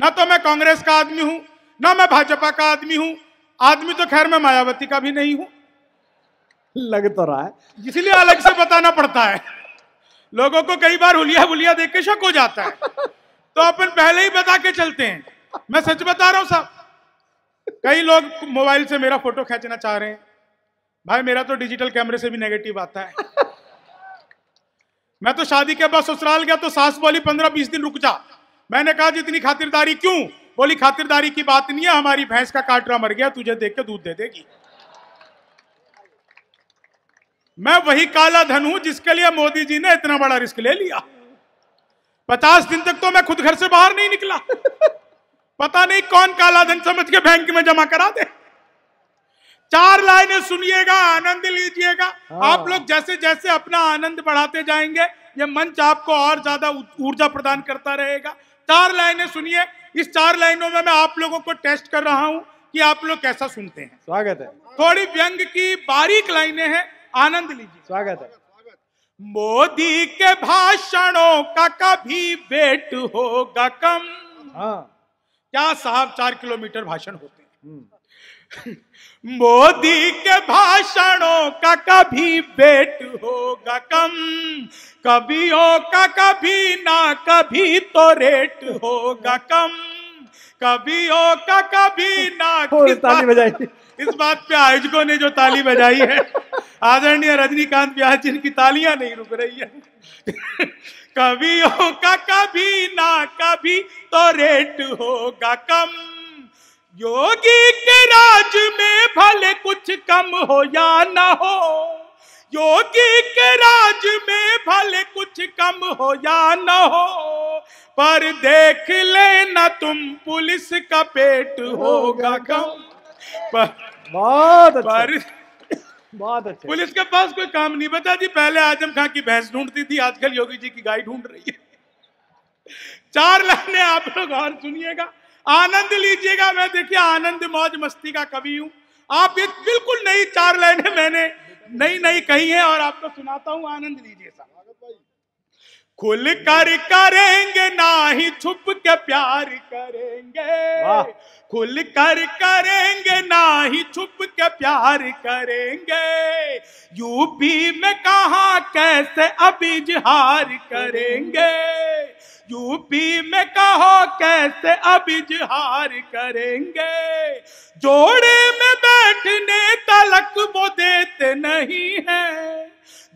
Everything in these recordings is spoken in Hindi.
ना तो मैं कांग्रेस का आदमी हूं ना मैं भाजपा का आदमी हूं आदमी तो खैर मैं मायावती का भी नहीं हूं लग तो रहा है इसलिए अलग से बताना पड़ता है लोगों को कई बार हुलिया बुलिया देख के शक हो जाता है तो अपन पहले ही बता के चलते हैं मैं सच बता रहा हूं साहब कई लोग मोबाइल से मेरा फोटो खींचना चाह रहे हैं भाई मेरा तो डिजिटल कैमरे से भी नेगेटिव आता है मैं तो शादी के बाद ससुराल गया तो सास बोली पंद्रह बीस दिन रुक जा मैंने कहा जितनी खातिरदारी क्यों बोली खातिरदारी की बात नहीं है हमारी भैंस का काटरा मर गया तुझे देख के दूध दे देगी मैं वही काला धन हूं जिसके लिए मोदी जी ने इतना बड़ा रिस्क ले लिया पचास दिन तक तो मैं खुद घर से बाहर नहीं निकला पता नहीं कौन काला धन समझ के बैंक में जमा करा दे चार लाइनें सुनिएगा आनंद लीजिएगा हाँ। आप लोग जैसे जैसे अपना आनंद बढ़ाते जाएंगे ये मंच आपको और ज्यादा ऊर्जा प्रदान करता रहेगा चार लाइनें सुनिए इस चार लाइनों में मैं आप लोगों को टेस्ट कर रहा हूं कि आप लोग कैसा सुनते हैं स्वागत है थोड़ी व्यंग की बारीक लाइनें हैं आनंद लीजिए स्वागत है मोदी के भाषणों का कभी वेट होगा कम हाँ। क्या साहब चार किलोमीटर भाषण होते हैं हम्म। मोदी के भाषणों का कभी बेट होगा कम कवियों का कभी ना कभी तो रेट होगा कम कवियों का कभी ना ताली बजाई इस बात पे आयोजकों ने जो ताली बजाई है आदरणीय रजनीकांत व्यास जिनकी तालियां नहीं रुक रही है कवियों का कभी ना कभी तो रेट होगा कम योगी के राज में भले कुछ कम हो या ना हो योगी के राज में भले कुछ कम हो या ना हो पर देख लेना तुम पुलिस का पेट होगा कम पर बहुत अच्छा। पर बहुत अच्छा पुलिस के पास कोई काम नहीं बता जी पहले आजम खां की भैंस ढूंढती थी आजकल योगी जी की गाय ढूंढ रही है चार लाने आप लोग और सुनिएगा आनंद लीजिएगा मैं देखिए आनंद मौज मस्ती का कवि हूं आप ये बिल्कुल नई चार लाइनें मैंने नई नई कही हैं और आपको सुनाता हूं आनंद लीजिए साहब खुल कर करेंगे ना ही छुप के प्यार करेंगे खुल कर करेंगे ना ही छुप के प्यार करेंगे यूपी में कहा कैसे अभी जिहार करेंगे यूपी में कहो कैसे अभी जिहार करेंगे जोड़े में बैठने तलक वो देते नहीं है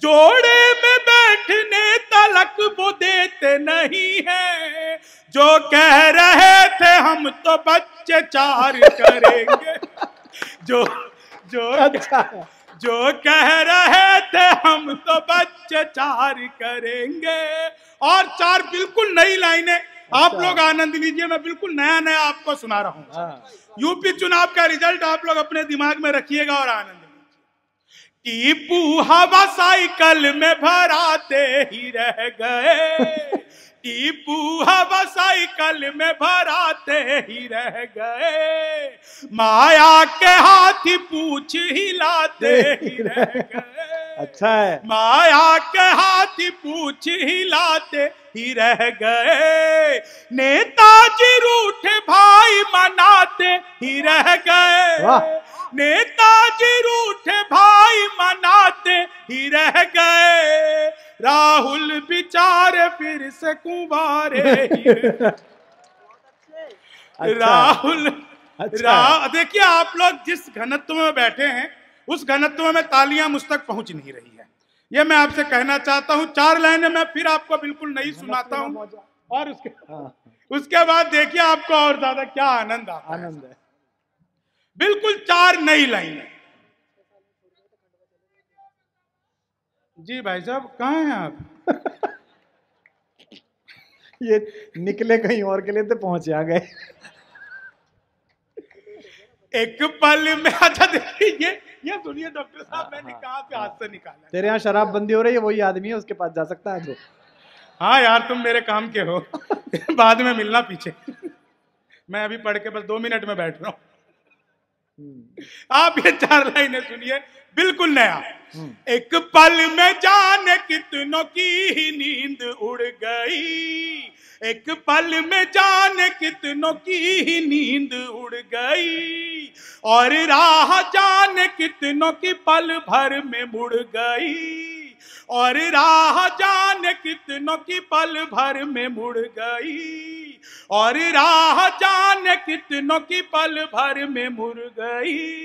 जोड़े में बैठने तलक वो देते नहीं है जो कह रहे थे हम तो बच्चे चार करेंगे जो जो अच्छा जो कह रहे थे हम तो बच्चे चार करेंगे और चार बिल्कुल नई लाइनें आप अच्छा। लोग आनंद लीजिए मैं बिल्कुल नया नया आपको सुना रहा हूँ हाँ। यूपी चुनाव का रिजल्ट आप लोग अपने दिमाग में रखिएगा और आनंद टीपू हवा साइकिल में भराते ही रह गए टीपू हवा साइकिल में भराते ही रह गए माया के हाथी पूछ हिलाते ही रह गए अच्छा है माया के हाथी पूछ हिलाते ही रह गए नेताजी रूठे भाई मनाते ही रह गए नेताजी रूठे भाई मनाते ही रह गए राहुल बिचारे फिर से कुंवारे अच्छा। राहुल अच्छा। रा, देखिए आप लोग जिस घनत्व में बैठे हैं उस घनत्व में तालियां मुझ तक पहुंच नहीं रही है ये मैं आपसे कहना चाहता हूं चार लाइनें मैं फिर आपको बिल्कुल नहीं सुनाता हूं और उसके हाँ। उसके बाद देखिए आपको और ज्यादा क्या आनंद आनंद है बिल्कुल चार नई लाइनें जी भाई साहब कहाँ हैं आप ये निकले कहीं और के लिए तो पहुंचे आ गए एक पल में अच्छा ये ये सुनिए डॉक्टर साहब हाँ, मैंने हाँ। कहा पे हाथ से निकाला तेरे यहाँ शराबबंदी हो रही है वही आदमी है उसके पास जा सकता है जो हाँ यार तुम मेरे काम के हो बाद में मिलना पीछे मैं अभी पढ़ के बस दो मिनट में बैठ रहा हूँ हम्म। आप ये चार लाइनें सुनिए बिल्कुल नया हम्म। एक पल में जाने कितनों की नींद उड़ गई एक पल में जाने कितनों की नींद उड़ गई और राह जाने कितनों की पल भर में मुड़ गई और राह जान कितनों की पल भर में मुड़ गई और राह जान कितनों की पल भर में मुड़ गई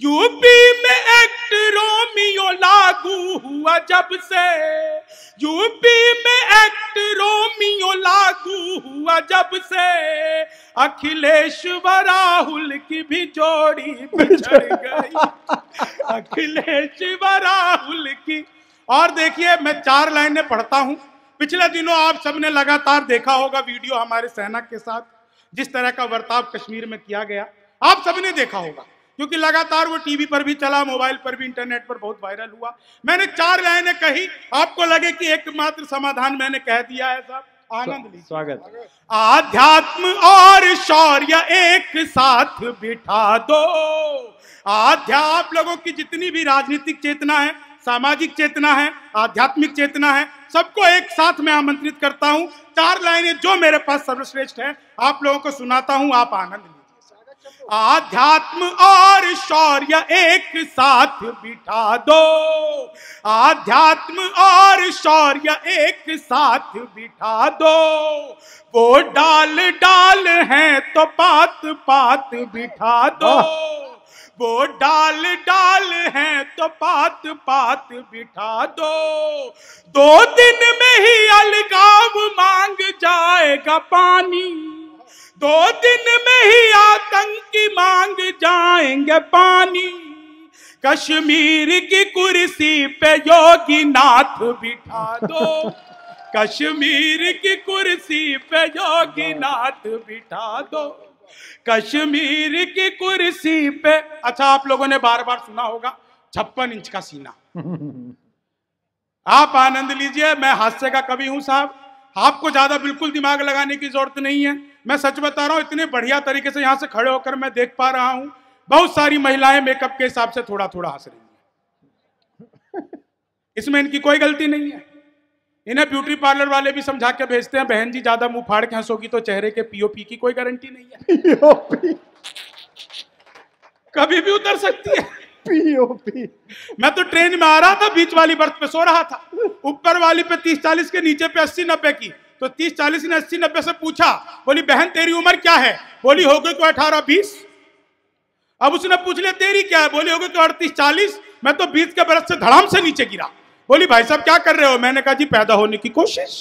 यूपी में एक्ट रोमियो लागू हुआ जब से यूपी में एक्ट रोमियो लागू हुआ जब से अखिलेश व राहुल की भी जोड़ी बिछड़ गई अखिलेश व राहुल की और देखिए मैं चार लाइनें पढ़ता हूं पिछले दिनों आप सबने लगातार देखा होगा वीडियो हमारे सेना के साथ जिस तरह का वर्ताव कश्मीर में किया गया आप सबने देखा होगा क्योंकि लगातार वो टीवी पर भी चला मोबाइल पर भी इंटरनेट पर बहुत वायरल हुआ मैंने चार लाइनें कही आपको लगे कि एकमात्र समाधान मैंने कह दिया है साहब आनंद स्वागत आध्यात्म और शौर्य एक साथ बिठा दो आध्या आप लोगों की जितनी भी राजनीतिक चेतना है सामाजिक चेतना है आध्यात्मिक चेतना है सबको एक साथ में आमंत्रित करता हूँ चार लाइनें जो मेरे पास सर्वश्रेष्ठ है आप लोगों को सुनाता हूँ आप आनंद लीजिए आध्यात्म और शौर्य एक साथ बिठा दो आध्यात्म और शौर्य एक साथ बिठा दो वो डाल डाल है तो पात पात बिठा दो वो डाल डाल हैं तो पात पात बिठा दो दो दिन में ही अलगाव मांग जाएगा पानी दो दिन में ही आतंकी मांग जाएंगे पानी कश्मीर की कुर्सी पे योगी नाथ बिठा दो कश्मीर की कुर्सी पे योगी नाथ बिठा दो कश्मीर की कुर्सी पे अच्छा आप लोगों ने बार बार सुना होगा छप्पन इंच का सीना आप आनंद लीजिए मैं हास्य का कवि हूं साहब आपको ज्यादा बिल्कुल दिमाग लगाने की जरूरत नहीं है मैं सच बता रहा हूं इतने बढ़िया तरीके से यहां से खड़े होकर मैं देख पा रहा हूं बहुत सारी महिलाएं मेकअप के हिसाब से थोड़ा थोड़ा हंस रही हैं इसमें इनकी कोई गलती नहीं है इन्हें ब्यूटी पार्लर वाले भी समझा के भेजते हैं बहन जी ज्यादा मुंह फाड़ के हंसोगी तो चेहरे के पीओपी की कोई गारंटी नहीं है पीओपी कभी भी उतर सकती है पीओपी मैं तो ट्रेन में आ रहा था बीच वाली बर्थ पे सो रहा था ऊपर वाली पे तीस चालीस के नीचे पे अस्सी नब्बे की तो तीस चालीस ने अस्सी नब्बे से पूछा बोली बहन तेरी उम्र क्या है बोली हो गई तो अठारह बीस अब उसने पूछ लिया तेरी क्या है बोली हो गई तो अड़तीस चालीस मैं तो बीस के बरस से धड़ाम से नीचे गिरा बोली भाई साहब क्या कर रहे हो मैंने कहा जी पैदा होने की कोशिश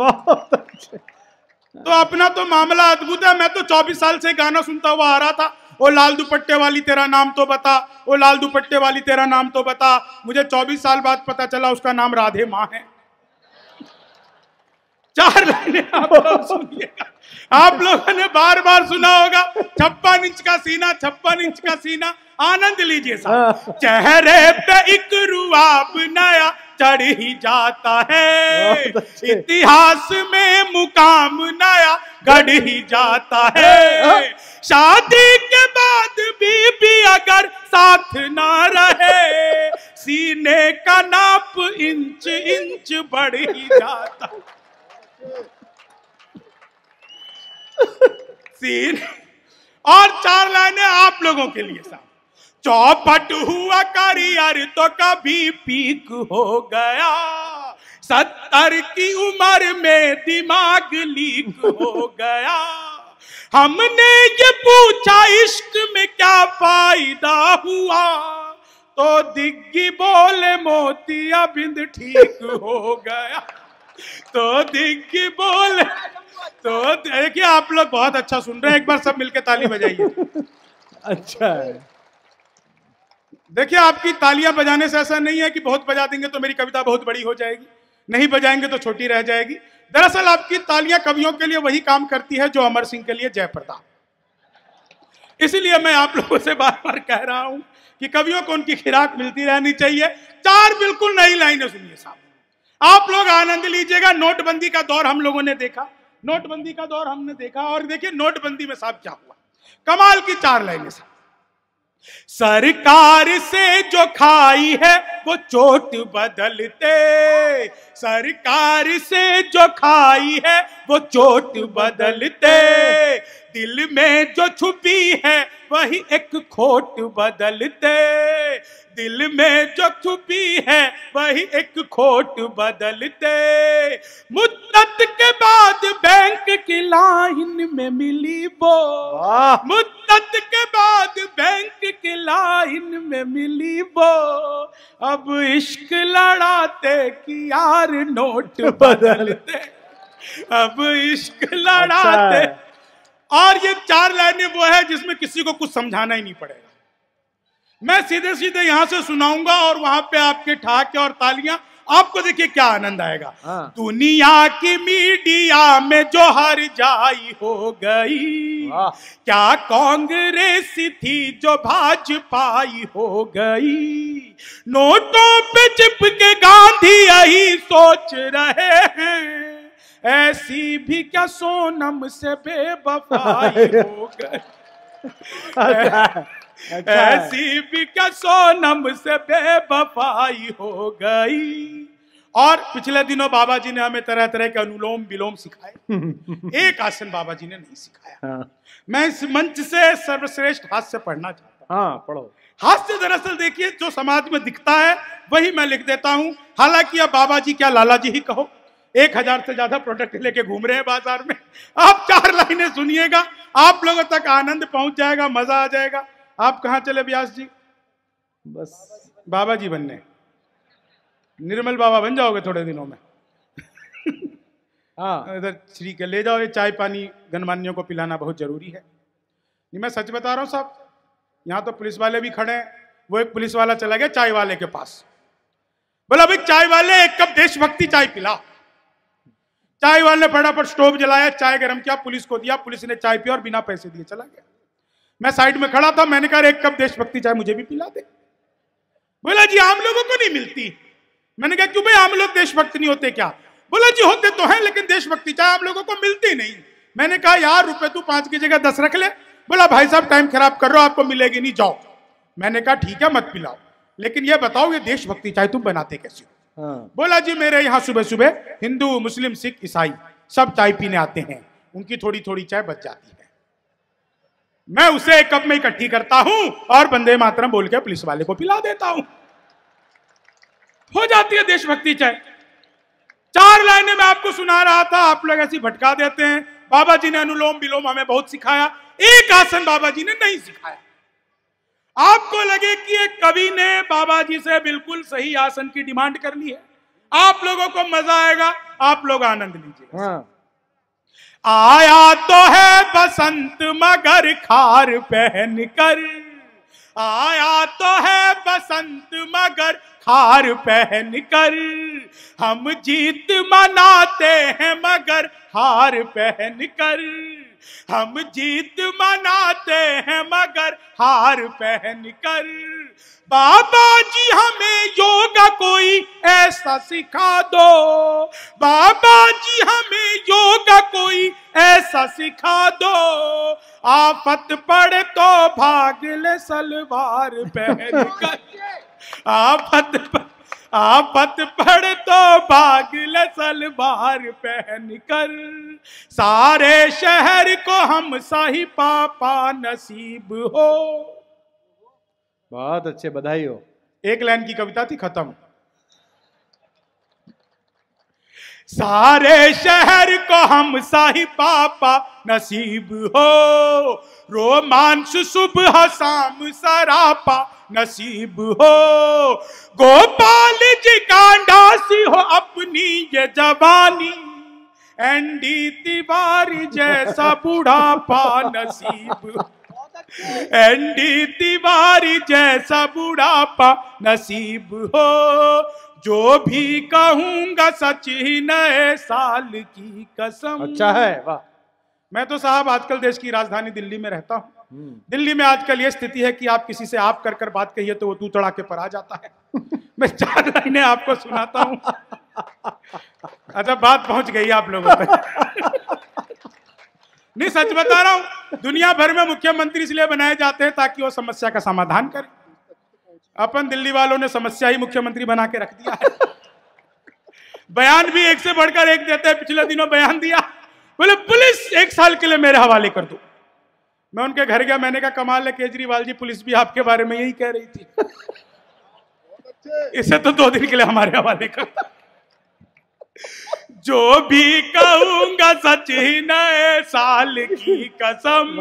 बहुत तो अपना तो मामला अद्भुत है मैं तो 24 साल से गाना सुनता हुआ आ रहा था ओ लाल दुपट्टे वाली तेरा नाम तो बता ओ लाल दुपट्टे वाली तेरा नाम तो बता मुझे 24 साल बाद पता चला उसका नाम राधे माँ है चार लाइने आप सुनिएगा आप लोगों ने बार बार सुना होगा छप्पन इंच का सीना छप्पन इंच का सीना आनंद लीजिए साहब हाँ। चेहरे पे एक रुआब नया चढ़ ही जाता है इतिहास में मुकाम नया गढ़ ही जाता है हाँ। शादी के बाद बीबी अगर साथ ना रहे सीने का नाप इंच इंच बढ़ ही जाता सीन और चार लाइनें आप लोगों के लिए साहब चौपट हुआ करियर तो कभी पीक हो गया सत्तर की उम्र में दिमाग लीक हो गया हमने ये पूछा इश्क में क्या फायदा हुआ तो दिग्गी बोले मोतिया बिंद ठीक हो गया तो दिग्गी बोले तो देखिए आप लोग बहुत अच्छा सुन रहे हैं एक बार सब मिलकर ताली बजाइए अच्छा है देखिए आपकी तालियां बजाने से ऐसा नहीं है कि बहुत बजा देंगे तो मेरी कविता बहुत बड़ी हो जाएगी नहीं बजाएंगे तो छोटी रह जाएगी दरअसल आपकी तालियां कवियों के लिए वही काम करती है जो अमर सिंह के लिए जयप्रताप इसीलिए मैं आप लोगों से बार बार कह रहा हूं कि कवियों को उनकी खिराक मिलती रहनी चाहिए चार बिल्कुल नई लाइनें सुनिए साहब आप लोग आनंद लीजिएगा नोटबंदी का दौर हम लोगों ने देखा नोटबंदी का दौर हमने देखा और देखिए नोटबंदी में साहब क्या हुआ कमाल की चार लाइनें साहब सरकार से जो खाई है वो चोट बदलते सरकार से जो खाई है वो चोट बदलते दिल में जो छुपी है वही एक खोट बदलते दिल में जो छुपी है वही एक खोट बदलते मुद्दत के बाद बैंक की लाइन में मिली वो मुद्दत के बाद बैंक की लाइन में मिली वो अब इश्क लड़ाते कि यार नोट बदलते अब इश्क अच्छा। लड़ाते अच्छा। और ये चार लाइनें वो है जिसमें किसी को कुछ समझाना ही नहीं पड़ेगा मैं सीधे सीधे यहां से सुनाऊंगा और वहां पे आपके ठाके और तालियां आपको देखिए क्या आनंद आएगा हाँ। दुनिया की मीडिया में जो हर जाई हो गई क्या कांग्रेस थी जो भाजपाई हो गई नोटों पे चिपके गांधी यही सोच रहे हैं ऐसी भी क्या सोनम से बेबफाई हो गई अच्छा, अच्छा। ऐसी भी क्या सोनम से बेबफाई हो गई और पिछले दिनों बाबा जी ने हमें तरह तरह के अनुलोम विलोम सिखाए एक आसन बाबा जी ने नहीं सिखाया हाँ। मैं इस मंच से सर्वश्रेष्ठ हास्य पढ़ना चाहता हूँ हाँ, पढ़ो हास्य दरअसल देखिए जो समाज में दिखता है वही मैं लिख देता हूँ हालांकि अब बाबा जी क्या लाला जी ही कहो एक हजार से ज्यादा प्रोडक्ट लेके घूम रहे हैं बाजार में आप चार लाइनें सुनिएगा आप लोगों तक आनंद पहुंच जाएगा मजा आ जाएगा आप कहाँ चले व्यास जी बस बाबा जी बनने निर्मल बाबा बन जाओगे थोड़े दिनों में हाँ इधर श्री के ले जाओ ये चाय पानी गणमान्यों को पिलाना बहुत जरूरी है नहीं मैं सच बता रहा हूँ साहब यहाँ तो पुलिस वाले भी खड़े हैं वो एक पुलिस वाला चला गया चाय वाले के पास बोला भाई चाय वाले एक कप देशभक्ति चाय पिलाओ चाय वाले ने फटाफट स्टोव जलाया चाय गर्म किया पुलिस को दिया पुलिस ने चाय पिया और बिना पैसे दिए चला गया मैं साइड में खड़ा था मैंने कहा एक कप देशभक्ति चाय मुझे भी पिला दे बोला जी आम लोगों को नहीं मिलती मैंने कहा क्यों भाई आम लोग देशभक्त नहीं होते क्या बोला जी होते तो हैं लेकिन देशभक्ति चाय आम लोगों को मिलती नहीं मैंने कहा यार रुपए तू पांच की जगह दस रख ले बोला भाई साहब टाइम खराब कर रहे हो आपको मिलेगी नहीं जाओ मैंने कहा ठीक है मत पिलाओ लेकिन यह बताओ ये देशभक्ति चाय तुम बनाते कैसे हो हाँ। बोला जी मेरे यहाँ सुबह सुबह हिंदू मुस्लिम सिख ईसाई सब चाय पीने आते हैं उनकी थोड़ी थोड़ी चाय बच जाती है मैं उसे एक कप में इकट्ठी करता हूं और बंदे मातरम बोल के पुलिस वाले को पिला देता हूं हो जाती है देशभक्ति चाय चार लाइनें मैं आपको सुना रहा था आप लोग ऐसी भटका देते हैं बाबा जी ने अनुलोम विलोम हमें बहुत सिखाया एक आसन बाबा जी ने नहीं सिखाया आपको लगे कि एक कवि ने बाबा जी से बिल्कुल सही आसन की डिमांड कर ली है आप लोगों को मजा आएगा आप लोग आनंद लीजिए हाँ। आया तो है बसंत मगर खार पहन कर आया तो है बसंत मगर खार पहन कर हम जीत मनाते हैं मगर हार पहन कर हम जीत मनाते हैं कर हार पहन कर बाबा जी हमें योगा कोई ऐसा सिखा दो बाबा जी हमें योगा कोई ऐसा सिखा दो आफत पड़े तो भाग ले सलवार पहन कर आफत पड़े आपत पड़ तो बागिल सलवार पहन कर सारे शहर को हम साही पापा नसीब हो बहुत अच्छे बधाई हो एक लाइन की कविता थी खत्म सारे शहर को हम साही पापा नसीब हो रोमांस सुबह शाम सरापा नसीब हो गोपाल जी का डासी हो अपनी ये जबानी एंडी तिवारी जैसा बुढ़ापा नसीब एंडी तिवारी जैसा बुढ़ापा नसीब हो जो भी कहूंगा सच ही नए साल की कसम अच्छा है वाह मैं तो साहब आजकल देश की राजधानी दिल्ली में रहता हूँ हम्म। दिल्ली में आजकल ये स्थिति है कि आप किसी से आप कर कर बात कहिए तो वो तू चढ़ा के पर आ जाता है मैं चार महीने आपको सुनाता हूँ अच्छा बात पहुंच गई आप लोगों तक नहीं सच बता रहा हूँ दुनिया भर में मुख्यमंत्री इसलिए बनाए जाते हैं ताकि वो समस्या का समाधान करे अपन दिल्ली वालों ने समस्या ही मुख्यमंत्री बना के रख दिया है बयान भी एक से बढ़कर एक देते हैं पिछले दिनों बयान दिया बोले पुलिस एक साल के लिए मेरे हवाले कर दो मैं उनके घर गया मैंने कहा कमाल है केजरीवाल जी पुलिस भी आपके बारे में यही कह रही थी इसे तो दो दिन के लिए हमारे हवाले कर जो भी कहूंगा सच ही नए साल की कसम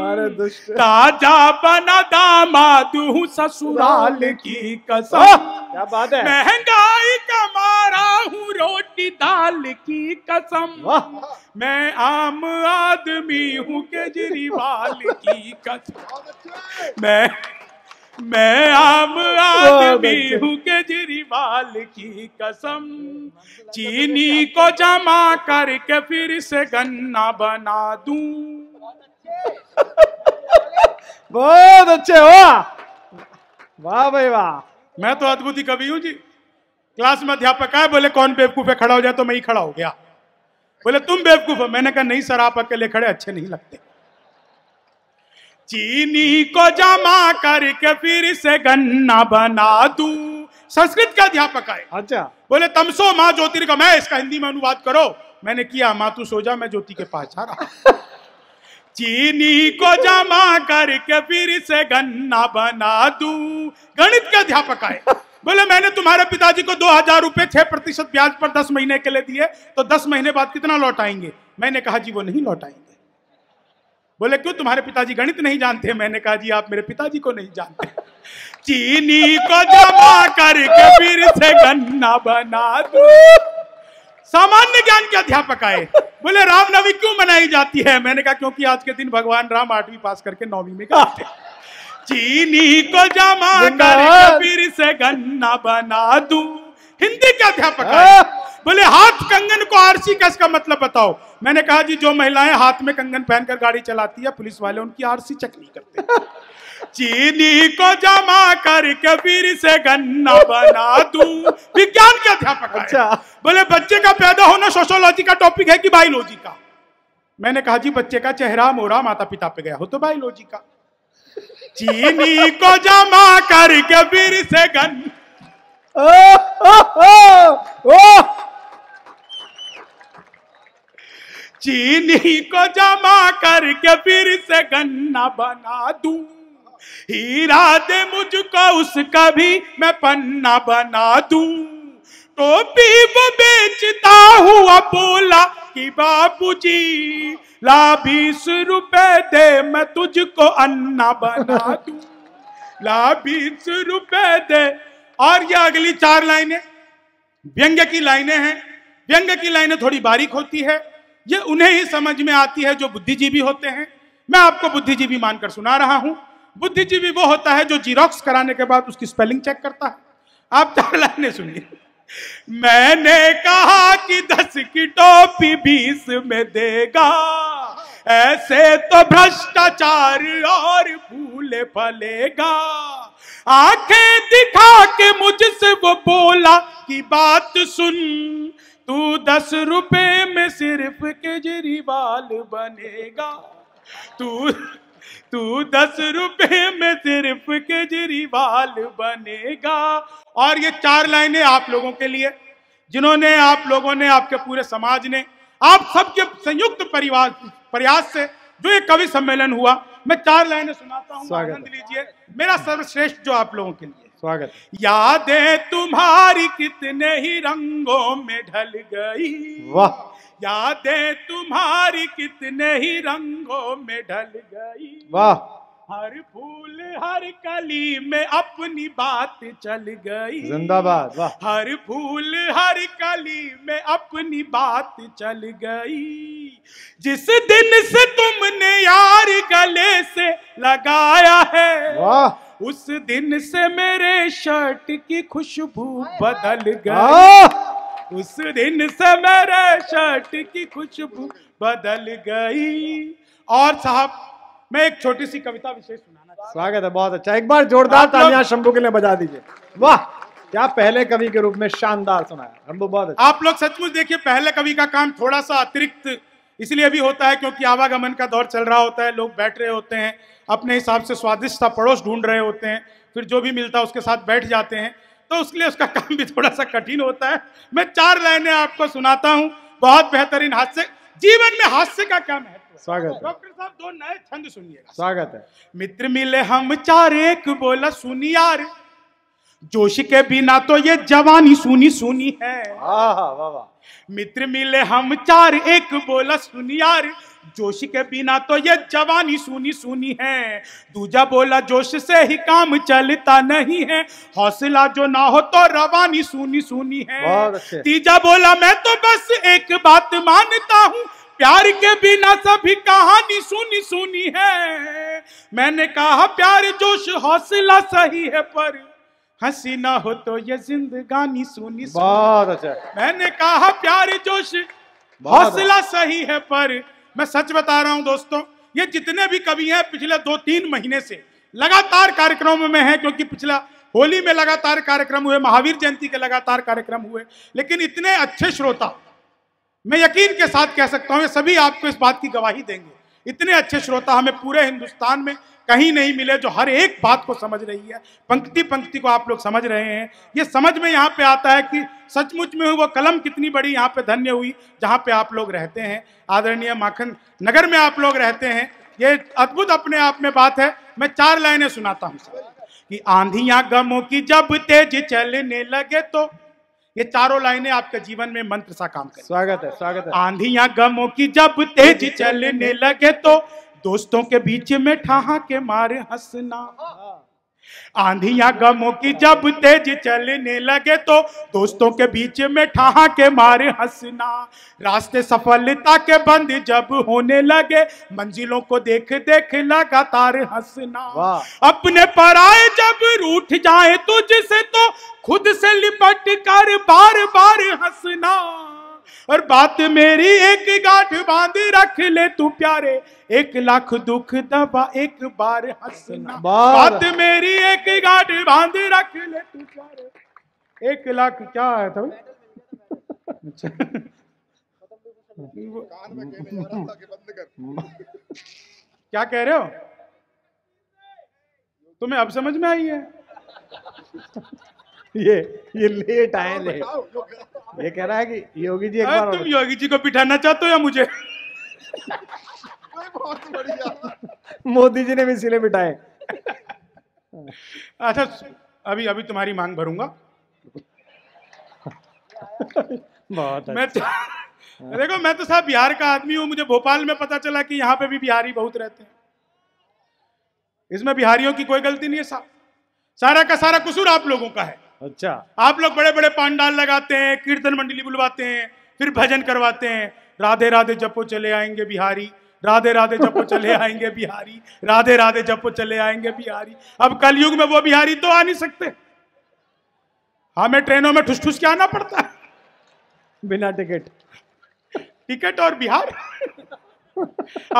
ताजा बना दामा हूँ ससुराल की कसम क्या बात है महंगाई का मारा हूँ रोटी दाल की कसम मैं आम आदमी हूँ केजरीवाल की कसम मैं मैं आम आदमी हूँ केजरीवाल की कसम मतलब चीनी को जमा करके फिर से गन्ना बना दू बहुत अच्छे हो वाह भाई वाह मैं तो अद्भुत ही कवि हूँ जी क्लास में अध्यापक आए बोले कौन बेवकूफ है खड़ा हो जाए तो मैं ही खड़ा हो गया बोले तुम बेवकूफ हो मैंने कहा नहीं सर आप अकेले खड़े अच्छे नहीं लगते चीनी को जमा करके फिर से गन्ना बना दू संस्कृत का अध्यापक आए अच्छा बोले तमसो माँ का मैं इसका हिंदी में अनुवाद करो मैंने किया माँ तू सोजा मैं ज्योति के पास आ रहा चीनी को जमा करके फिर से गन्ना बना दू गणित का अध्यापक आए बोले मैंने तुम्हारे पिताजी को दो हजार रुपए छह प्रतिशत ब्याज पर दस महीने के लिए दिए तो दस महीने बाद कितना लौटाएंगे मैंने कहा जी वो नहीं लौटाएंगे बोले क्यों तुम्हारे पिताजी गणित नहीं जानते मैंने कहा जी आप मेरे पिताजी को नहीं जानते चीनी को जमा करके फिर से गन्ना बना दो सामान्य ज्ञान के अध्यापक आए बोले रामनवमी क्यों मनाई जाती है मैंने कहा क्योंकि आज के दिन भगवान राम आठवीं पास करके नौवीं में गाते चीनी को जमा करके फिर से गन्ना बना दू हिंदी के अध्यापक आए हाँ। बोले हाथ कंगन को आरसी का इसका मतलब बताओ मैंने कहा जी जो महिलाएं हाथ में कंगन पहनकर गाड़ी चलाती है पुलिस वाले उनकी आरसी चेक नहीं करते चीनी को जमा करके फिर से गन्ना बना दू विज्ञान के अध्यापक अच्छा बोले बच्चे का पैदा होना सोशोलॉजी का टॉपिक है कि बायोलॉजी का मैंने कहा जी बच्चे का चेहरा मोरा माता पिता पे गया हो तो बायोलॉजी का चीनी को जमा करके फिर से गन्ना ओ, ओ, ओ, ओ, चीनी को जमा करके फिर से गन्ना बना दू हीरा दे मुझको उसका भी मैं पन्ना बना दू टोपी वो बेचता हुआ बोला कि बाबूजी ला बीस रुपए दे मैं तुझको अन्ना बना दू ला बीस रुपए दे और ये अगली चार लाइनें व्यंग्य की लाइनें हैं व्यंग्य की लाइनें थोड़ी बारीक होती है ये उन्हें ही समझ में आती है जो बुद्धिजीवी होते हैं मैं आपको बुद्धिजीवी मानकर सुना रहा हूं बुद्धिजीवी वो होता है जो जीरोक्स कराने के बाद उसकी स्पेलिंग चेक करता है आप चार तो लाइने सुनिए मैंने कहा कि दस की टोपी बीस में देगा ऐसे तो भ्रष्टाचार और भूले फलेगा आंखें दिखा के मुझसे वो बोला कि बात सुन तू दस रुपए में सिर्फ केजरीवाल बनेगा तू तू दस रुपए में सिर्फ केजरीवाल बनेगा और ये चार लाइनें आप लोगों के लिए जिन्होंने आप लोगों ने आपके पूरे समाज ने आप सबके संयुक्त परिवार प्रयास से जो ये कवि सम्मेलन हुआ मैं चार लाइनें सुनाता हूँ आनंद लीजिए मेरा सर्वश्रेष्ठ जो आप लोगों के लिए स्वागत यादें तुम्हारी कितने ही रंगों में ढल गई वाह यादें तुम्हारी कितने ही रंगों में ढल गई वाह हर फूल हर कली में अपनी बात चल गई जिंदाबाद हर फूल हर कली में अपनी बात चल गई जिस दिन से तुमने यार गले से लगाया है वाह उस दिन से मेरे शर्ट की खुशबू बदल गई उस दिन से मेरे शर्ट की खुशबू बदल गई और साहब मैं एक छोटी सी कविता विशेष सुनाना स्वागत है बहुत अच्छा एक बार जोरदार तालियां शंभू के लिए बजा दीजिए वाह क्या पहले कवि के रूप में शानदार सुनाया शंभू बहुत अच्छा। आप लोग सचमुच देखिए पहले कवि का काम थोड़ा सा अतिरिक्त इसलिए भी होता है क्योंकि आवागमन का दौर चल रहा होता है लोग बैठ रहे होते हैं अपने हिसाब से स्वादिष्ट सा पड़ोस ढूंढ रहे होते हैं फिर जो भी मिलता है उसके साथ बैठ जाते हैं तो उसके लिए उसका काम भी थोड़ा सा कठिन होता है मैं चार लाइनें आपको सुनाता हूँ बहुत बेहतरीन हाथ से जीवन में हास्य का क्या महत्व स्वागत है डॉक्टर साहब दो नए छंद सुनिएगा स्वागत है मित्र मिले हम चार एक बोला सुनी यार जोश के बिना तो ये जवानी सुनी सुनी है वाह वाह मित्र मिले हम चार एक बोला सुनी यार जोश के बिना तो ये जवानी सुनी सुनी है दूजा बोला जोश से ही काम चलता नहीं है हौसला जो ना हो तो रवानी सुनी सुनी है तीजा बोला मैं तो बस एक बात मानता हूँ प्यार के बिना सभी कहानी सुनी सुनी है मैंने कहा प्यार जोश हौसला सही है पर हंसी ना हो तो ये जिंदगानी सुनी सुनी अच्छा। मैंने कहा प्यार जोश हौसला अच्छा। सही है पर मैं सच बता रहा हूं दोस्तों ये जितने भी कवि हैं पिछले दो तीन महीने से लगातार कार्यक्रमों में हैं क्योंकि पिछला होली में लगातार कार्यक्रम हुए महावीर जयंती के लगातार कार्यक्रम हुए लेकिन इतने अच्छे श्रोता मैं यकीन के साथ कह सकता हूं ये सभी आपको इस बात की गवाही देंगे इतने अच्छे श्रोता हमें पूरे हिंदुस्तान में कहीं नहीं मिले जो हर एक बात को समझ रही है पंक्ति पंक्ति को आप लोग समझ रहे हैं ये समझ में यहाँ पे आता है कि सचमुच में वो कलम कितनी बड़ी यहाँ पे धन्य हुई जहाँ पे आप लोग रहते हैं आदरणीय माखन नगर में आप लोग रहते हैं ये अद्भुत अपने आप में बात है मैं चार लाइनें सुनाता हूँ कि आंधिया गमों की जब तेज चलने लगे तो ये चारों लाइनें आपके जीवन में मंत्र सा काम करें स्वागत है स्वागत है आंधिया गमों की जब तेज चलने लगे तो दोस्तों के बीच में ठहा के मारे हंसना हाँ। आंधिया गमों की जब तेज चलने लगे तो दोस्तों के बीच में ठहा के मारे हंसना रास्ते सफलता के बंद जब होने लगे मंजिलों को देख देख लगातार हंसना अपने पर आए जब रूठ जाए तुझसे तो खुद से लिपट कर बार बार हंसना और बात मेरी एक गांठ बांध रख ले तू प्यारे एक लाख दुख दबा एक बार हंसना बात मेरी एक गांठ बांध रख ले तू प्यारे एक लाख क्या है था क्या कह रहे हो तुम्हें अब समझ में आई है ये ये लेट आए लेट ये कह रहा है कि योगी जी एक बार तुम योगी जी को बिठाना चाहते हो या मुझे बहुत बढ़िया मोदी जी ने भी सिले बिठाए अच्छा अभी अभी तुम्हारी मांग भरूंगा बहुत मैं अच्छा। तो, देखो मैं तो साहब बिहार का आदमी हूँ मुझे भोपाल में पता चला कि यहाँ पे भी बिहारी बहुत रहते हैं इसमें बिहारियों की कोई गलती नहीं है साहब सारा का सारा कसूर आप लोगों का है अच्छा आप लोग बड़े बड़े पांडाल लगाते हैं कीर्तन मंडली बुलवाते हैं फिर भजन करवाते हैं राधे राधे जपो चले आएंगे बिहारी राधे राधे जपो चले आएंगे बिहारी राधे राधे जपो चले आएंगे बिहारी अब कलयुग में वो बिहारी तो आ नहीं सकते हमें ट्रेनों में ठुस ठुस के आना पड़ता है बिना टिकट टिकट और बिहार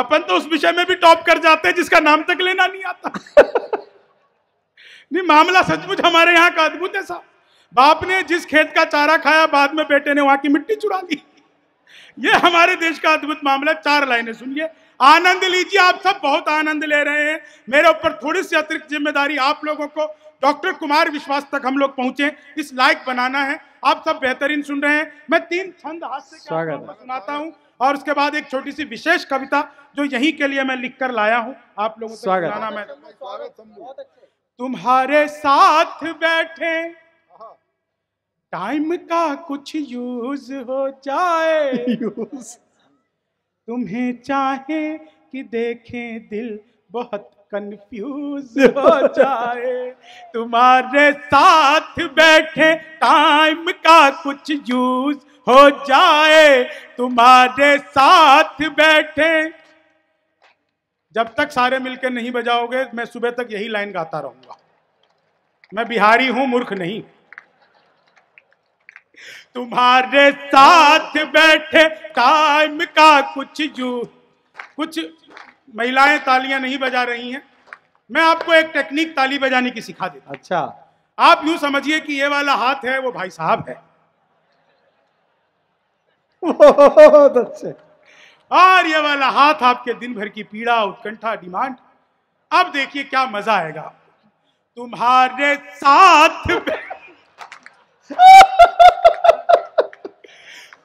अपन तो उस विषय में भी टॉप कर जाते हैं जिसका नाम तक लेना नहीं आता नहीं मामला सचमुच हमारे यहाँ का अद्भुत है साहब बाप ने जिस खेत का चारा खाया बाद में बेटे ने वहां की मिट्टी चुरा ली ये हमारे देश का अद्भुत मामला चार लाइनें सुनिए आनंद लीजिए आप सब बहुत आनंद ले रहे हैं मेरे ऊपर थोड़ी सी अतिरिक्त जिम्मेदारी आप लोगों को डॉक्टर कुमार विश्वास तक हम लोग पहुंचे इस लाइक बनाना है आप सब बेहतरीन सुन रहे हैं मैं तीन छंद हाथ से सुनाता हूँ और उसके बाद एक छोटी सी विशेष कविता जो यहीं के लिए मैं लिख कर लाया हूँ आप लोगों से मैं तुम्हारे साथ बैठे टाइम हाँ। का कुछ यूज हो जाए यूज तुम्हें चाहे कि देखें दिल बहुत कंफ्यूज हो जाए तुम्हारे साथ बैठे टाइम का कुछ यूज हो जाए तुम्हारे साथ बैठे जब तक सारे मिलकर नहीं बजाओगे मैं सुबह तक यही लाइन गाता रहूंगा मैं बिहारी हूं मूर्ख नहीं तुम्हारे साथ बैठे टाइम का कुछ यू कुछ महिलाएं तालियां नहीं बजा रही हैं मैं आपको एक टेक्निक ताली बजाने की सिखा देता अच्छा आप यूं समझिए कि ये वाला हाथ है वो भाई साहब है बहुत और ये वाला हाथ आपके दिन भर की पीड़ा उत्कंठा डिमांड अब देखिए क्या मजा आएगा तुम्हारे साथ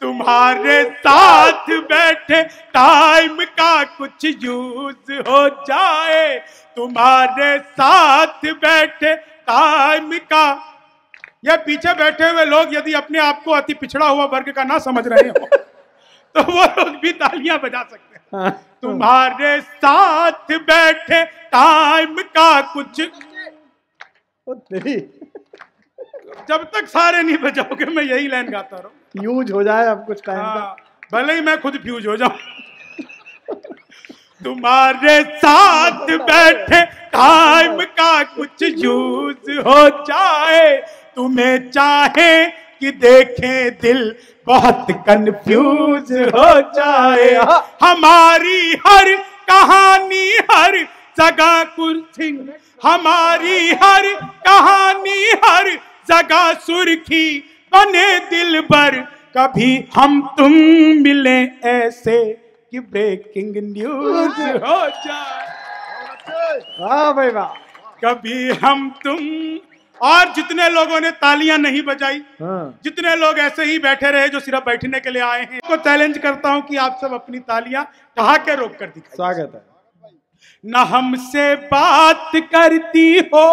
तुम्हारे साथ बैठे टाइम का कुछ यूज हो जाए तुम्हारे साथ बैठे टाइम का ये पीछे बैठे हुए लोग यदि अपने आप को अति पिछड़ा हुआ वर्ग का ना समझ रहे हो तो वो लोग भी तालियां बजा सकते हैं हाँ। तुम्हारे साथ बैठे टाइम का कुछ जब तक सारे नहीं बजाओगे मैं यही लाइन गाता रहा फ्यूज हो जाए अब कुछ टाइम हाँ, भले ही मैं खुद फ्यूज हो जाऊं तुम्हारे साथ बैठे टाइम का कुछ यूज हो जाए तुम्हें चाहे कि देखें दिल बहुत कंफ्यूज हो जाए हाँ। हमारी हर कहानी हर जगह कुर्सी हमारी हर कहानी हर जगह सुर्खी बने दिल भर कभी हम तुम मिले ऐसे कि ब्रेकिंग न्यूज हो जाए वाह हाँ भाई वाह कभी हम तुम और जितने लोगों ने तालियां नहीं बजाई हाँ। जितने लोग ऐसे ही बैठे रहे जो सिर्फ बैठने के लिए आए हैं उनको चैलेंज करता हूं कि आप सब अपनी तालियां कहा के रोक कर दिखा स्वागत है न हमसे बात करती हो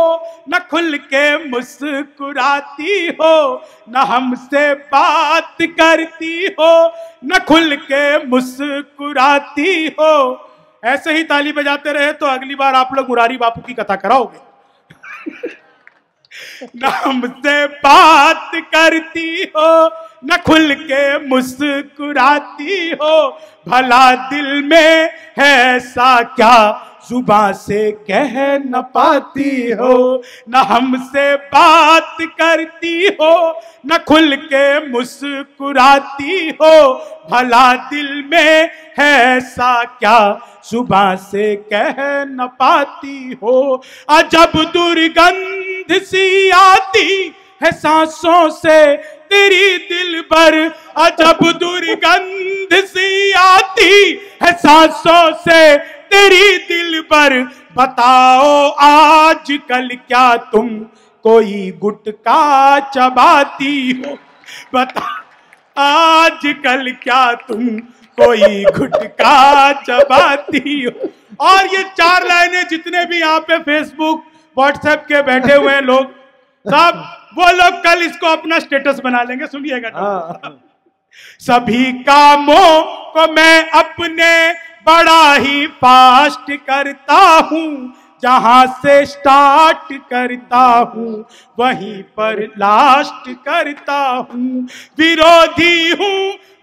न खुल के मुस्कुराती हो न हमसे बात करती हो न खुल के मुस्कुराती हो ऐसे ही ताली बजाते रहे तो अगली बार आप लोग मुरारी बापू की कथा कराओगे नाम से बात करती हो न खुल के मुस्कुराती हो भला दिल में है ऐसा क्या जुबा से कह न पाती हो न हमसे बात करती हो न खुल के मुस्कुराती हो भला दिल में है ऐसा क्या सुबह से कह न पाती हो अजब दुर्गंध सी आती है सांसों से तेरी दिल पर अजब दुर्गंध सी आती है सांसों से तेरी दिल पर बताओ आजकल क्या तुम कोई गुटका चबाती हो बता आजकल क्या तुम कोई गुटका चबाती हो और ये चार लाइनें जितने भी यहाँ पे फेसबुक व्हाट्सएप के बैठे हुए हैं लोग सब वो लोग कल इसको अपना स्टेटस बना लेंगे सुनिएगा हाँ, हाँ। सभी कामों को मैं अपने बड़ा ही फास्ट करता हूँ जहाँ से स्टार्ट करता हूँ वहीं पर लास्ट करता हूँ विरोधी हूँ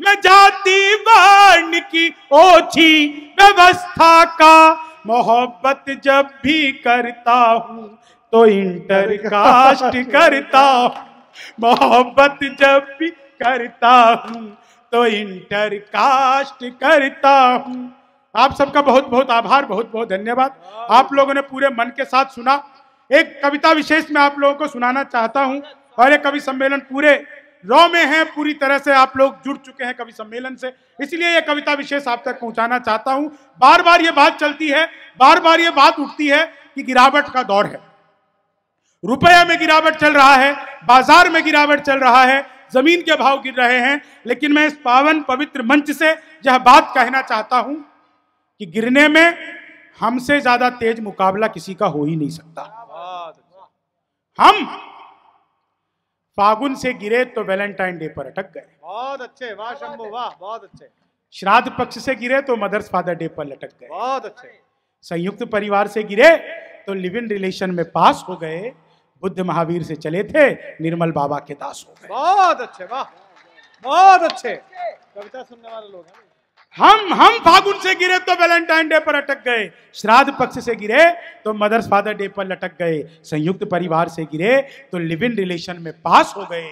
मैं जाति वर्ण की ओछी व्यवस्था का मोहब्बत जब भी करता हूँ तो इंटर कास्ट करता हूँ मोहब्बत जब भी करता हूँ तो इंटर कास्ट करता हूँ आप सबका बहुत बहुत आभार बहुत बहुत धन्यवाद आप लोगों ने पूरे मन के साथ सुना एक कविता विशेष में आप लोगों को सुनाना चाहता हूं और ये कवि सम्मेलन पूरे रॉ में है पूरी तरह से आप लोग जुड़ चुके हैं कवि सम्मेलन से इसलिए ये कविता विशेष आप तक पहुंचाना चाहता हूं बार बार ये बात चलती है बार बार ये बात उठती है कि गिरावट का दौर है रुपया में गिरावट चल रहा है बाजार में गिरावट चल रहा है जमीन के भाव गिर रहे हैं लेकिन मैं इस पावन पवित्र मंच से यह बात कहना चाहता हूं कि गिरने में हमसे ज्यादा तेज मुकाबला किसी का हो ही नहीं सकता हम फागुन से गिरे तो वैलेंटाइन डे पर अटक गए बहुत अच्छे वाह वाह बहुत अच्छे श्राद्ध पक्ष से गिरे तो मदर्स फादर डे पर लटक गए बहुत अच्छे संयुक्त परिवार से गिरे तो लिव इन रिलेशन में पास हो गए बुद्ध महावीर से चले थे निर्मल बाबा के दास हो गए बहुत अच्छे वाह बहुत अच्छे कविता सुनने वाले लोग हैं हम हम फागुन से गिरे तो वैलेंटाइन डे पर अटक गए श्राद्ध पक्ष से गिरे तो मदर्स फादर डे पर लटक गए संयुक्त परिवार से गिरे तो लिव इन रिलेशन में पास हो गए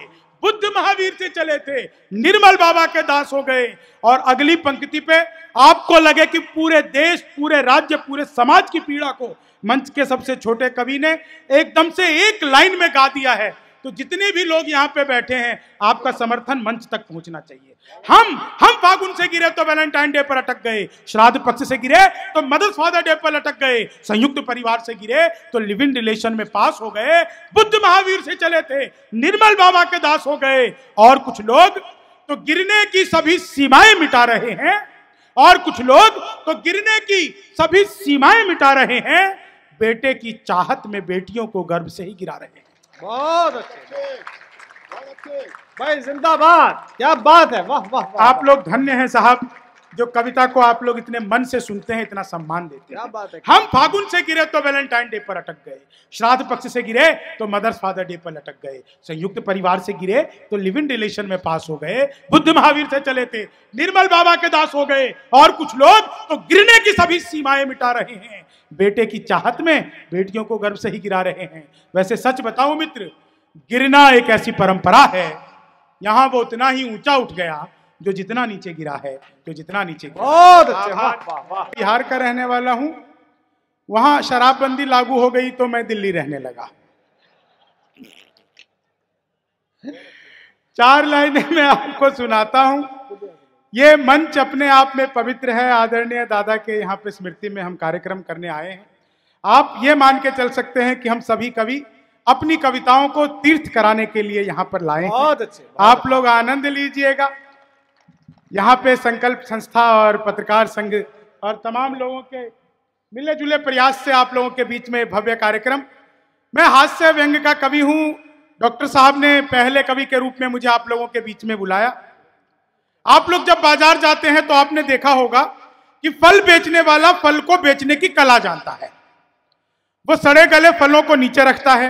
बुद्ध महावीर से चले थे निर्मल बाबा के दास हो गए और अगली पंक्ति पे आपको लगे कि पूरे देश पूरे राज्य पूरे समाज की पीड़ा को मंच के सबसे छोटे कवि ने एकदम से एक लाइन में गा दिया है तो जितने भी लोग यहाँ पे बैठे हैं आपका समर्थन मंच तक पहुंचना चाहिए हम हम फागुन से गिरे तो वैलेंटाइन डे पर अटक गए श्राद्ध पक्ष से गिरे तो मदर फादर डे पर अटक गए संयुक्त परिवार से गिरे तो लिव इन रिलेशन में पास हो गए बुद्ध महावीर से चले थे निर्मल बाबा के दास हो गए और कुछ लोग तो गिरने की सभी सीमाएं मिटा रहे हैं और कुछ लोग तो गिरने की सभी सीमाएं मिटा रहे हैं बेटे की चाहत में बेटियों को गर्भ से ही गिरा रहे हैं बहुत अच्छे भाई जिंदाबाद क्या बात है वाह वाह आप लोग धन्य हैं साहब जो कविता को आप लोग इतने मन से सुनते हैं इतना सम्मान देते हैं बात है हम फागुन से गिरे तो वैलेंटाइन डे पर अटक गए श्राद्ध पक्ष से गिरे तो मदर्स फादर डे पर अटक गए संयुक्त परिवार से गिरे तो लिव इन रिलेशन में पास हो गए बुद्ध महावीर से चले थे निर्मल बाबा के दास हो गए और कुछ लोग तो गिरने की सभी सीमाएं मिटा रहे हैं बेटे की चाहत में बेटियों को गर्भ से ही गिरा रहे हैं वैसे सच बताऊं मित्र गिरना एक ऐसी परंपरा है यहाँ वो उतना ही ऊंचा उठ गया जो जितना नीचे गिरा है जो जितना नीचे बहुत अच्छा बिहार का रहने वाला हूँ वहां शराबबंदी लागू हो गई तो मैं दिल्ली रहने लगा चार लाइनें मैं आपको सुनाता हूं ये मंच अपने आप में पवित्र है आदरणीय दादा के यहाँ पे स्मृति में हम कार्यक्रम करने आए हैं आप ये मान के चल सकते हैं कि हम सभी कवि अपनी कविताओं को तीर्थ कराने के लिए यहाँ पर लाए बहुत अच्छे आप लोग आनंद लीजिएगा यहाँ पे संकल्प संस्था और पत्रकार संघ और तमाम लोगों के मिले जुले प्रयास से आप लोगों के बीच में भव्य कार्यक्रम मैं हास्य व्यंग का कवि हूँ डॉक्टर साहब ने पहले कवि के रूप में मुझे आप लोगों के बीच में बुलाया आप लोग जब बाजार जाते हैं तो आपने देखा होगा कि फल बेचने वाला फल को बेचने की कला जानता है वो सड़े गले फलों को नीचे रखता है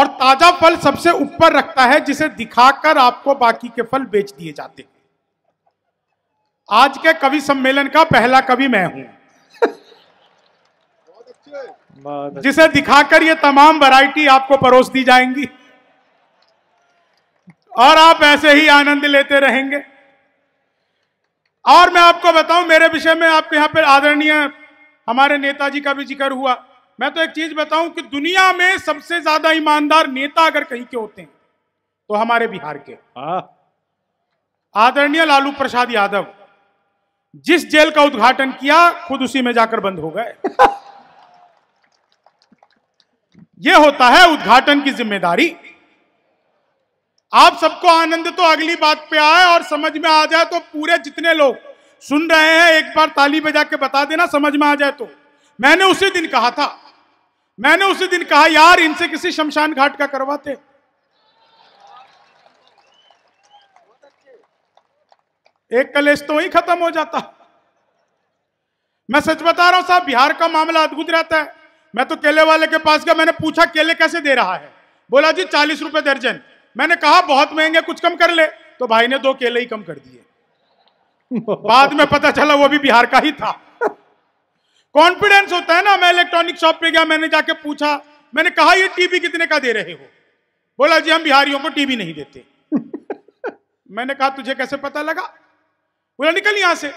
और ताजा फल सबसे ऊपर रखता है जिसे दिखाकर आपको बाकी के फल बेच दिए जाते हैं आज के कवि सम्मेलन का पहला कवि मैं हूं जिसे दिखाकर ये तमाम वैरायटी आपको परोस दी जाएंगी और आप ऐसे ही आनंद लेते रहेंगे और मैं आपको बताऊं मेरे विषय में आपके यहाँ पर आदरणीय हमारे नेताजी का भी जिक्र हुआ मैं तो एक चीज बताऊं कि दुनिया में सबसे ज्यादा ईमानदार नेता अगर कहीं के होते हैं तो हमारे बिहार के हाँ। आदरणीय लालू प्रसाद यादव जिस जेल का उद्घाटन किया खुद उसी में जाकर बंद हो गए ये होता है उद्घाटन की जिम्मेदारी आप सबको आनंद तो अगली बात पे आए और समझ में आ जाए तो पूरे जितने लोग सुन रहे हैं एक बार ताली बजा के बता देना समझ में आ जाए तो मैंने उसी दिन कहा था मैंने उसी दिन कहा यार इनसे किसी शमशान घाट का करवाते एक कलेश तो ही खत्म हो जाता मैं सच बता रहा हूं साहब बिहार का मामला अद्भुत रहता है मैं तो केले वाले के पास गया मैंने पूछा केले कैसे दे रहा है बोला जी चालीस रुपए दर्जन मैंने कहा बहुत महंगे कुछ कम कर ले तो भाई ने दो केले ही कम कर दिए बाद में पता चला वो भी बिहार का ही था कॉन्फिडेंस होता है ना मैं इलेक्ट्रॉनिक शॉप पे गया मैंने जाके पूछा मैंने कहा ये टीवी कितने का दे रहे हो बोला जी हम बिहारियों को टीवी नहीं देते मैंने कहा तुझे कैसे पता लगा बोला निकल यहां से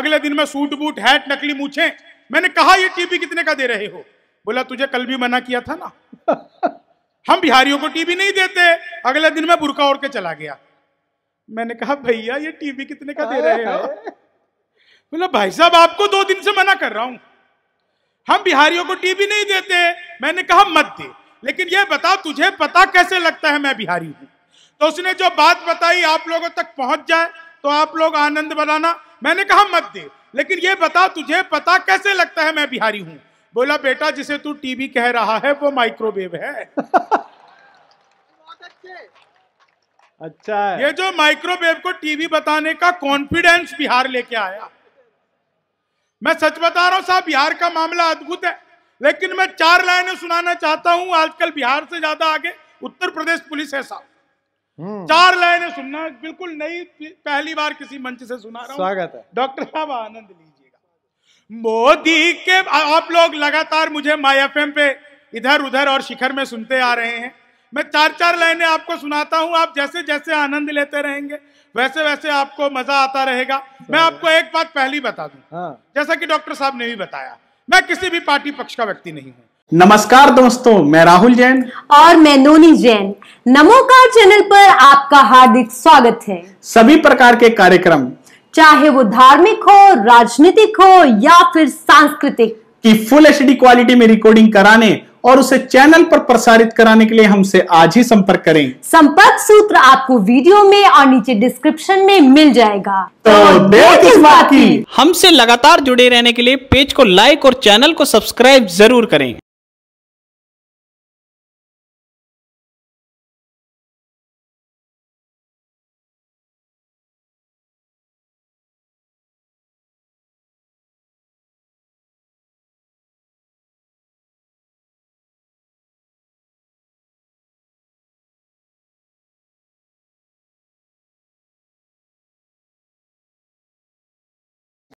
अगले दिन में सूट बूट हैट नकली मूछे मैंने कहा ये टीवी कितने का दे रहे हो बोला तुझे कल भी मना किया था ना हम बिहारियों को टीवी नहीं देते अगले दिन मैं बुरका ओढ़ के चला गया मैंने कहा भैया ये टीवी कितने का दे रहे हो बोला भाई साहब आपको दो दिन से मना कर रहा हूं हम बिहारियों को टीवी नहीं देते मैंने कहा मत दे लेकिन यह बताओ तुझे पता कैसे लगता है मैं बिहारी हूं तो उसने जो बात बताई आप लोगों तक पहुंच जाए तो आप लोग आनंद बनाना मैंने कहा मत दे लेकिन यह बताओ तुझे पता कैसे लगता है मैं बिहारी हूं बोला बेटा जिसे तू टीवी कह रहा है वो माइक्रोवेव है अच्छा है। ये जो माइक्रोवेव को टीवी बताने का कॉन्फिडेंस बिहार लेके आया मैं सच बता रहा हूं साहब बिहार का मामला अद्भुत है लेकिन मैं चार लाइनें सुनाना चाहता हूं आजकल बिहार से ज्यादा आगे उत्तर प्रदेश पुलिस है साहब हम्म। चार लाइनें सुनना बिल्कुल नई पहली बार किसी मंच से सुना रहा हूं स्वागत है डॉक्टर साहब आनंद ली मोदी के आप लोग लगातार मुझे माई एफ पे इधर उधर और शिखर में सुनते आ रहे हैं मैं चार चार लाइनें आपको सुनाता हूं आप जैसे जैसे आनंद लेते रहेंगे वैसे वैसे आपको मजा आता रहेगा मैं आपको एक बात पहली बता दू हाँ। जैसा कि डॉक्टर साहब ने भी बताया मैं किसी भी पार्टी पक्ष का व्यक्ति नहीं हूँ नमस्कार दोस्तों मैं राहुल जैन और मैं नोनी जैन नमोकार चैनल पर आपका हार्दिक स्वागत है सभी प्रकार के कार्यक्रम चाहे वो धार्मिक हो राजनीतिक हो या फिर सांस्कृतिक की फुल एच क्वालिटी में रिकॉर्डिंग कराने और उसे चैनल पर प्रसारित कराने के लिए हमसे आज ही संपर्क करें संपर्क सूत्र आपको वीडियो में और नीचे डिस्क्रिप्शन में मिल जाएगा तो हमसे लगातार जुड़े रहने के लिए पेज को लाइक और चैनल को सब्सक्राइब जरूर करें